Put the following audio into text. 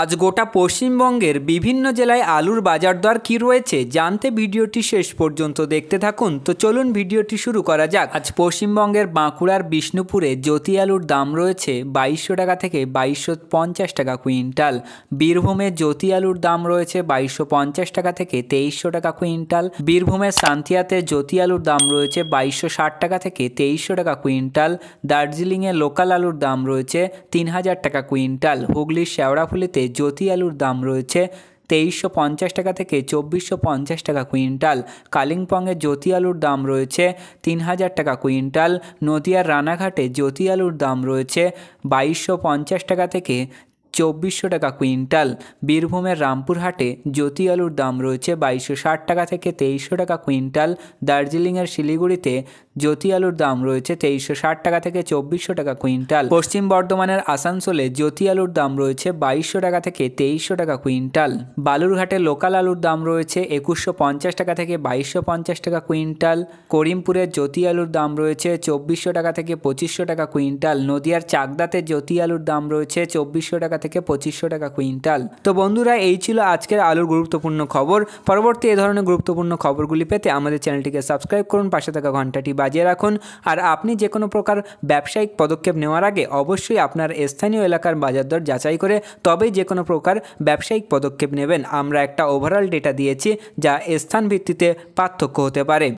আজ গোটা পশ্চিমবঙ্গের বিভিন্ন জেলায় আলুর বাজার দর কী রয়েছে জানতে ভিডিওটি শেষ পর্যন্ত দেখতে থাকুন তো চলুন ভিডিওটি শুরু করা যাক আজ পশ্চিমবঙ্গের বাঁকুড়ার বিষ্ণুপুরে জ্যোতি আলুর দাম রয়েছে বাইশশো টাকা থেকে বাইশশো পঞ্চাশ টাকা কুইন্টাল বীরভূমে জ্যোতি আলুর দাম রয়েছে বাইশশো পঞ্চাশ টাকা থেকে তেইশশো টাকা কুইন্টাল বীরভূমের সান্তিয়াতে জ্যোতি আলুর দাম রয়েছে বাইশশো ষাট টাকা থেকে তেইশশো টাকা কুইন্টাল দার্জিলিংয়ে লোকাল আলুর দাম রয়েছে তিন হাজার টাকা কুইন্টাল হুগলির শেওড়াফুলিতে জ্যোতি আলুর দাম রয়েছে তেইশশো পঞ্চাশ টাকা থেকে চব্বিশশো পঞ্চাশ টাকা কুইন্টাল কালিম্পংয়ের জ্যোতি আলুর দাম রয়েছে তিন হাজার টাকা কুইন্টাল নদিয়ার রানাঘাটে জ্যোতি আলুর দাম রয়েছে বাইশশো পঞ্চাশ টাকা থেকে চব্বিশশো টাকা কুইন্টাল বীরভূমের রামপুরহাটে জ্যোতি আলুর দাম রয়েছে বাইশশো ষাট টাকা থেকে তেইশশো টাকা কুইন্টাল দার্জিলিংয়ের শিলিগুড়িতে জ্যোতি আলুর দাম রয়েছে তেইশশো ষাট টাকা থেকে চব্বিশশো টাকা কুইন্টাল পশ্চিম বর্ধমানের আসানসোলে জ্যোতি আলুর দাম রয়েছে বাইশশো টাকা থেকে তেইশশো টাকা কুইন্টাল বালুরঘাটে লোকাল আলুর দাম রয়েছে একুশশো পঞ্চাশ টাকা থেকে বাইশশো পঞ্চাশ টাকা কুইন্টাল করিমপুরের জ্যোতি আলুর দাম রয়েছে চব্বিশশো টাকা থেকে পঁচিশশো টাকা কুইন্টাল নদিয়ার চাকদাতে জ্যোতি আলুর দাম রয়েছে চব্বিশশো টাকা থেকে পঁচিশশো টাকা কুইন্টাল তো বন্ধুরা এই ছিল আজকের আলুর গুরুত্বপূর্ণ খবর পরবর্তী এ ধরনের গুরুত্বপূর্ণ খবরগুলি পেতে আমাদের চ্যানেলটিকে সাবস্ক্রাইব করুন পাশে থাকা ঘন্টাটি বা বাজিয়ে রাখুন আর আপনি যে কোনো প্রকার ব্যবসায়িক পদক্ষেপ নেওয়ার আগে অবশ্যই আপনার স্থানীয় এলাকার বাজার দর যাচাই করে তবেই যে কোনো প্রকার ব্যবসায়িক পদক্ষেপ নেবেন আমরা একটা ওভারঅল ডেটা দিয়েছি যা স্থান ভিত্তিতে পার্থক্য হতে পারে